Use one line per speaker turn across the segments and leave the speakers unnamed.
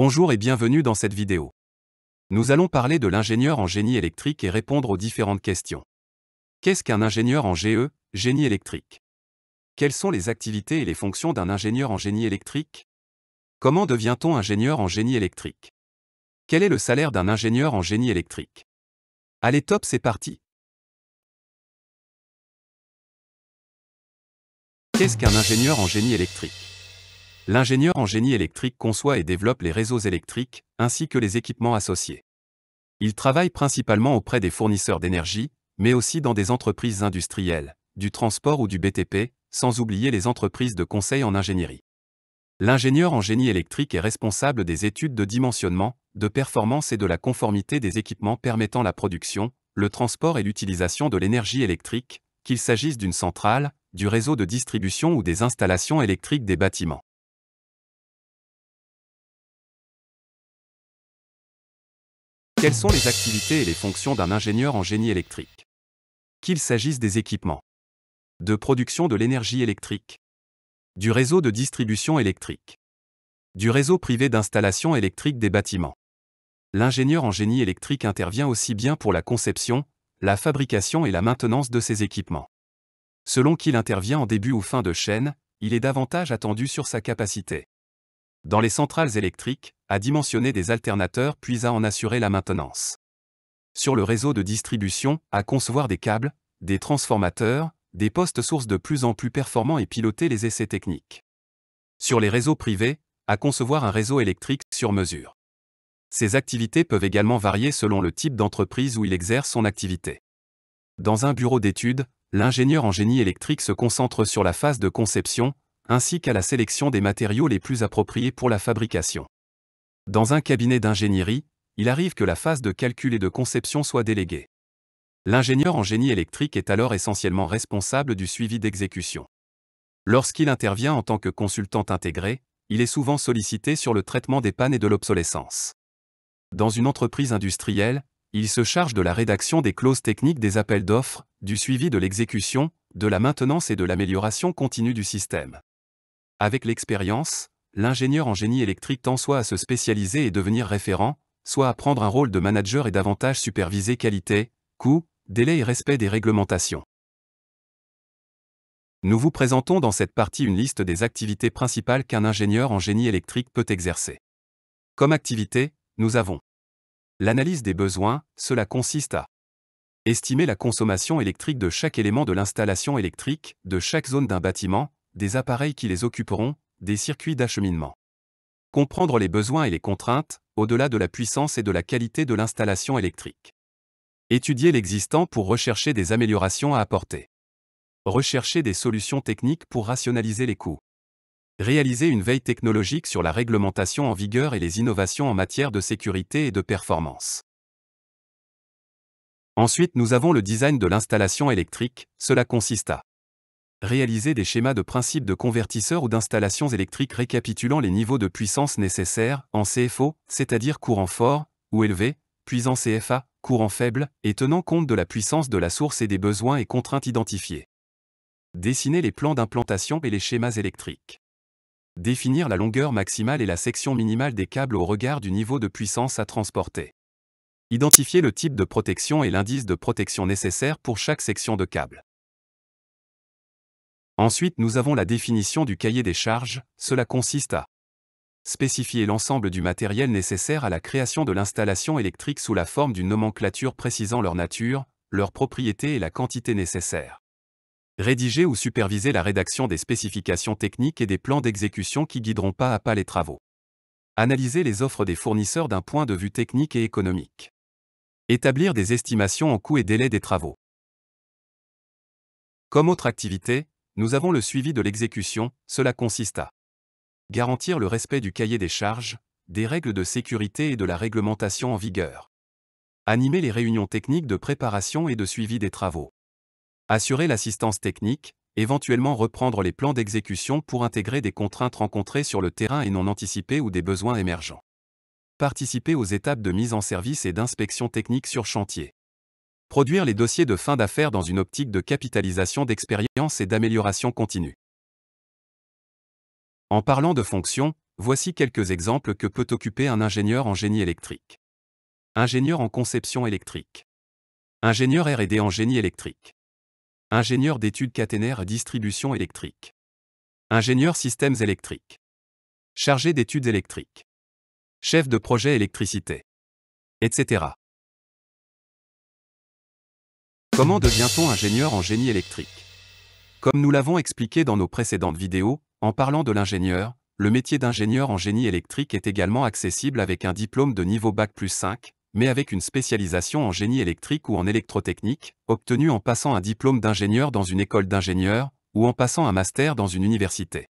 Bonjour et bienvenue dans cette vidéo. Nous allons parler de l'ingénieur en génie électrique et répondre aux différentes questions. Qu'est-ce qu'un ingénieur en GE, génie électrique Quelles sont les activités et les fonctions d'un ingénieur en génie électrique Comment devient-on ingénieur en génie électrique Quel est le salaire d'un ingénieur en génie électrique Allez top, c'est parti Qu'est-ce qu'un ingénieur en génie électrique L'ingénieur en génie électrique conçoit et développe les réseaux électriques, ainsi que les équipements associés. Il travaille principalement auprès des fournisseurs d'énergie, mais aussi dans des entreprises industrielles, du transport ou du BTP, sans oublier les entreprises de conseil en ingénierie. L'ingénieur en génie électrique est responsable des études de dimensionnement, de performance et de la conformité des équipements permettant la production, le transport et l'utilisation de l'énergie électrique, qu'il s'agisse d'une centrale, du réseau de distribution ou des installations électriques des bâtiments. Quelles sont les activités et les fonctions d'un ingénieur en génie électrique Qu'il s'agisse des équipements, de production de l'énergie électrique, du réseau de distribution électrique, du réseau privé d'installation électrique des bâtiments. L'ingénieur en génie électrique intervient aussi bien pour la conception, la fabrication et la maintenance de ses équipements. Selon qu'il intervient en début ou fin de chaîne, il est davantage attendu sur sa capacité dans les centrales électriques, à dimensionner des alternateurs puis à en assurer la maintenance. Sur le réseau de distribution, à concevoir des câbles, des transformateurs, des postes sources de plus en plus performants et piloter les essais techniques. Sur les réseaux privés, à concevoir un réseau électrique sur mesure. Ces activités peuvent également varier selon le type d'entreprise où il exerce son activité. Dans un bureau d'études, l'ingénieur en génie électrique se concentre sur la phase de conception, ainsi qu'à la sélection des matériaux les plus appropriés pour la fabrication. Dans un cabinet d'ingénierie, il arrive que la phase de calcul et de conception soit déléguée. L'ingénieur en génie électrique est alors essentiellement responsable du suivi d'exécution. Lorsqu'il intervient en tant que consultant intégré, il est souvent sollicité sur le traitement des pannes et de l'obsolescence. Dans une entreprise industrielle, il se charge de la rédaction des clauses techniques des appels d'offres, du suivi de l'exécution, de la maintenance et de l'amélioration continue du système. Avec l'expérience, l'ingénieur en génie électrique tend soit à se spécialiser et devenir référent, soit à prendre un rôle de manager et davantage superviser qualité, coût, délai et respect des réglementations. Nous vous présentons dans cette partie une liste des activités principales qu'un ingénieur en génie électrique peut exercer. Comme activité, nous avons l'analyse des besoins, cela consiste à estimer la consommation électrique de chaque élément de l'installation électrique, de chaque zone d'un bâtiment, des appareils qui les occuperont, des circuits d'acheminement. Comprendre les besoins et les contraintes, au-delà de la puissance et de la qualité de l'installation électrique. Étudier l'existant pour rechercher des améliorations à apporter. Rechercher des solutions techniques pour rationaliser les coûts. Réaliser une veille technologique sur la réglementation en vigueur et les innovations en matière de sécurité et de performance. Ensuite, nous avons le design de l'installation électrique, cela consiste à réaliser des schémas de principe de convertisseurs ou d'installations électriques récapitulant les niveaux de puissance nécessaires en CFO, c'est-à-dire courant fort ou élevé, puis en CFA, courant faible, et tenant compte de la puissance de la source et des besoins et contraintes identifiés. Dessiner les plans d'implantation et les schémas électriques. Définir la longueur maximale et la section minimale des câbles au regard du niveau de puissance à transporter. Identifier le type de protection et l'indice de protection nécessaire pour chaque section de câble. Ensuite, nous avons la définition du cahier des charges, cela consiste à spécifier l'ensemble du matériel nécessaire à la création de l'installation électrique sous la forme d'une nomenclature précisant leur nature, leurs propriétés et la quantité nécessaire. Rédiger ou superviser la rédaction des spécifications techniques et des plans d'exécution qui guideront pas à pas les travaux. Analyser les offres des fournisseurs d'un point de vue technique et économique. Établir des estimations en coût et délai des travaux. Comme autre activité, nous avons le suivi de l'exécution, cela consiste à garantir le respect du cahier des charges, des règles de sécurité et de la réglementation en vigueur, animer les réunions techniques de préparation et de suivi des travaux, assurer l'assistance technique, éventuellement reprendre les plans d'exécution pour intégrer des contraintes rencontrées sur le terrain et non anticipées ou des besoins émergents, participer aux étapes de mise en service et d'inspection technique sur chantier, Produire les dossiers de fin d'affaires dans une optique de capitalisation d'expérience et d'amélioration continue. En parlant de fonctions, voici quelques exemples que peut occuper un ingénieur en génie électrique. Ingénieur en conception électrique. Ingénieur RD en génie électrique. Ingénieur d'études caténaires distribution électrique. Ingénieur systèmes électriques. Chargé d'études électriques. Chef de projet électricité. Etc. Comment devient-on ingénieur en génie électrique Comme nous l'avons expliqué dans nos précédentes vidéos, en parlant de l'ingénieur, le métier d'ingénieur en génie électrique est également accessible avec un diplôme de niveau Bac plus 5, mais avec une spécialisation en génie électrique ou en électrotechnique, obtenue en passant un diplôme d'ingénieur dans une école d'ingénieur, ou en passant un master dans une université.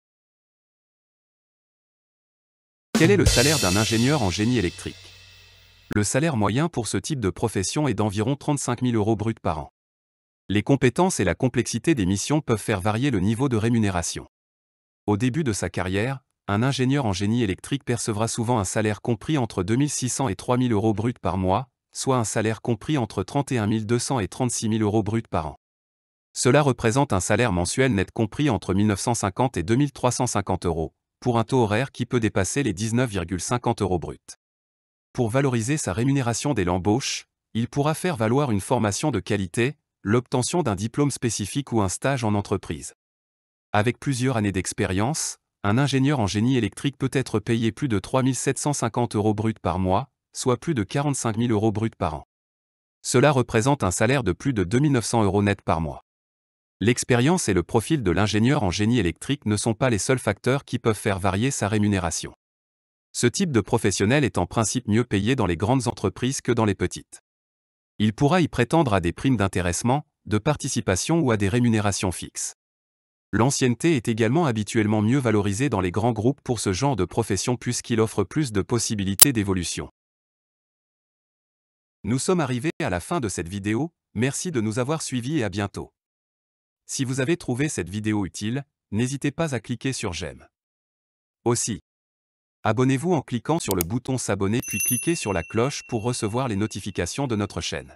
Quel est le salaire d'un ingénieur en génie électrique le salaire moyen pour ce type de profession est d'environ 35 000 euros brut par an. Les compétences et la complexité des missions peuvent faire varier le niveau de rémunération. Au début de sa carrière, un ingénieur en génie électrique percevra souvent un salaire compris entre 2600 et 3000 euros bruts par mois, soit un salaire compris entre 31 200 et 36 000 euros bruts par an. Cela représente un salaire mensuel net compris entre 1950 et 2350 euros, pour un taux horaire qui peut dépasser les 19,50 euros bruts. Pour valoriser sa rémunération dès l'embauche, il pourra faire valoir une formation de qualité, l'obtention d'un diplôme spécifique ou un stage en entreprise. Avec plusieurs années d'expérience, un ingénieur en génie électrique peut être payé plus de 3 750 euros bruts par mois, soit plus de 45 000 euros bruts par an. Cela représente un salaire de plus de 2 900 euros net par mois. L'expérience et le profil de l'ingénieur en génie électrique ne sont pas les seuls facteurs qui peuvent faire varier sa rémunération. Ce type de professionnel est en principe mieux payé dans les grandes entreprises que dans les petites il pourra y prétendre à des primes d'intéressement, de participation ou à des rémunérations fixes. L'ancienneté est également habituellement mieux valorisée dans les grands groupes pour ce genre de profession puisqu'il offre plus de possibilités d'évolution. Nous sommes arrivés à la fin de cette vidéo, merci de nous avoir suivis et à bientôt. Si vous avez trouvé cette vidéo utile, n'hésitez pas à cliquer sur j'aime. Aussi, Abonnez-vous en cliquant sur le bouton s'abonner puis cliquez sur la cloche pour recevoir les notifications de notre chaîne.